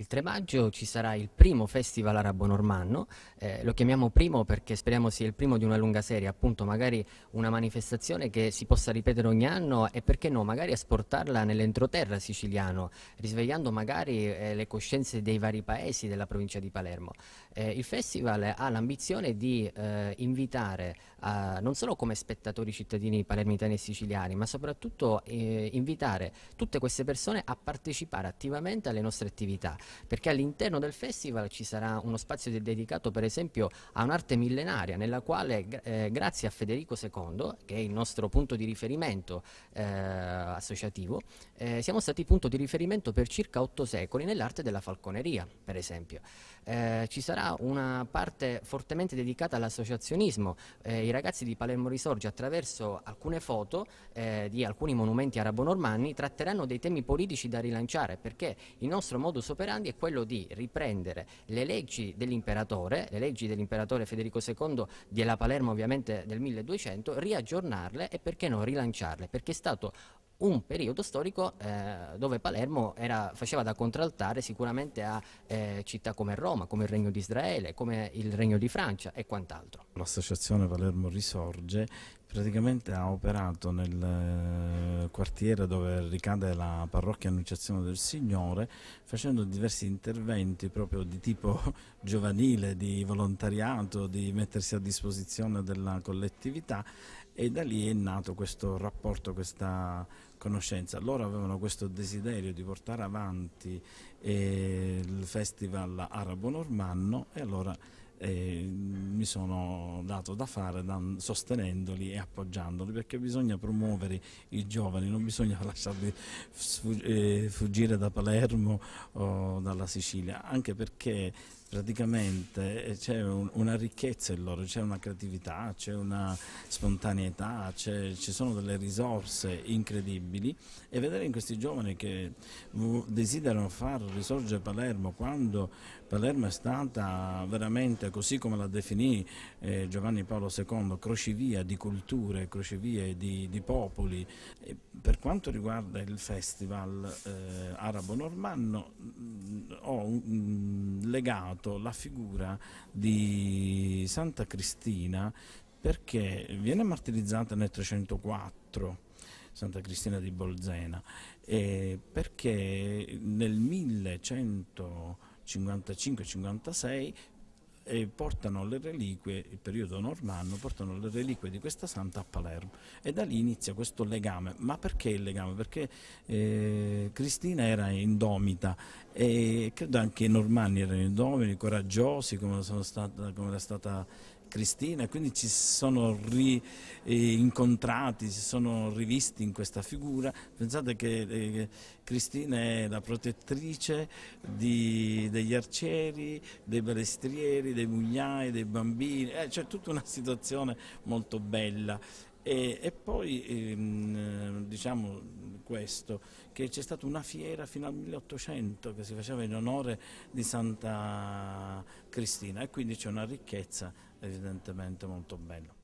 Il 3 maggio ci sarà il primo Festival Arabo Normanno, eh, lo chiamiamo primo perché speriamo sia il primo di una lunga serie, appunto magari una manifestazione che si possa ripetere ogni anno e perché no, magari esportarla nell'entroterra siciliano, risvegliando magari eh, le coscienze dei vari paesi della provincia di Palermo. Eh, il festival ha l'ambizione di eh, invitare non solo come spettatori cittadini palermitani e siciliani, ma soprattutto eh, invitare tutte queste persone a partecipare attivamente alle nostre attività perché all'interno del festival ci sarà uno spazio dedicato per esempio a un'arte millenaria nella quale eh, grazie a Federico II, che è il nostro punto di riferimento eh, associativo, eh, siamo stati punto di riferimento per circa otto secoli nell'arte della falconeria, per esempio. Eh, ci sarà una parte fortemente dedicata all'associazionismo, eh, i ragazzi di Palermo Risorge attraverso alcune foto eh, di alcuni monumenti arabo-normanni tratteranno dei temi politici da rilanciare perché il nostro modus operandi operandi è quello di riprendere le leggi dell'imperatore, le leggi dell'imperatore Federico II della Palermo ovviamente del 1200, riaggiornarle e perché no rilanciarle, perché è stato un periodo storico eh, dove Palermo era, faceva da contraltare sicuramente a eh, città come Roma, come il Regno di Israele, come il Regno di Francia e quant'altro. L'associazione Palermo risorge Praticamente ha operato nel eh, quartiere dove ricade la parrocchia Annunciazione del Signore facendo diversi interventi proprio di tipo giovanile, di volontariato, di mettersi a disposizione della collettività e da lì è nato questo rapporto, questa conoscenza. Loro avevano questo desiderio di portare avanti eh, il festival arabo-normanno e allora mi sono dato da fare sostenendoli e appoggiandoli perché bisogna promuovere i giovani, non bisogna lasciarli eh, fuggire da Palermo o dalla Sicilia, anche perché praticamente eh, c'è un, una ricchezza in loro, c'è una creatività, c'è una spontaneità, ci sono delle risorse incredibili e vedere in questi giovani che desiderano far risorgere Palermo quando Palermo è stata veramente, così come la definì eh, Giovanni Paolo II, crocevia di culture, crocevia di, di popoli. E eh, per quanto riguarda il festival eh, arabo-normanno, mm, ho un, mm, legato ricordato la figura di Santa Cristina perché viene martirizzata nel 304 Santa Cristina di Bolzena, perché nel 1155-56 e portano le reliquie, il periodo normanno, portano le reliquie di questa santa a Palermo e da lì inizia questo legame. Ma perché il legame? Perché eh, Cristina era indomita e credo anche i normanni erano indomiti, coraggiosi come, stata, come era stata Cristina, quindi ci sono rincontrati, eh, si sono rivisti in questa figura. Pensate che eh, Cristina è la protettrice di, degli arcieri, dei balestrieri, dei mugnai, dei bambini, eh, c'è cioè tutta una situazione molto bella. E, e poi ehm, diciamo questo, che c'è stata una fiera fino al 1800 che si faceva in onore di Santa Cristina e quindi c'è una ricchezza evidentemente molto bella.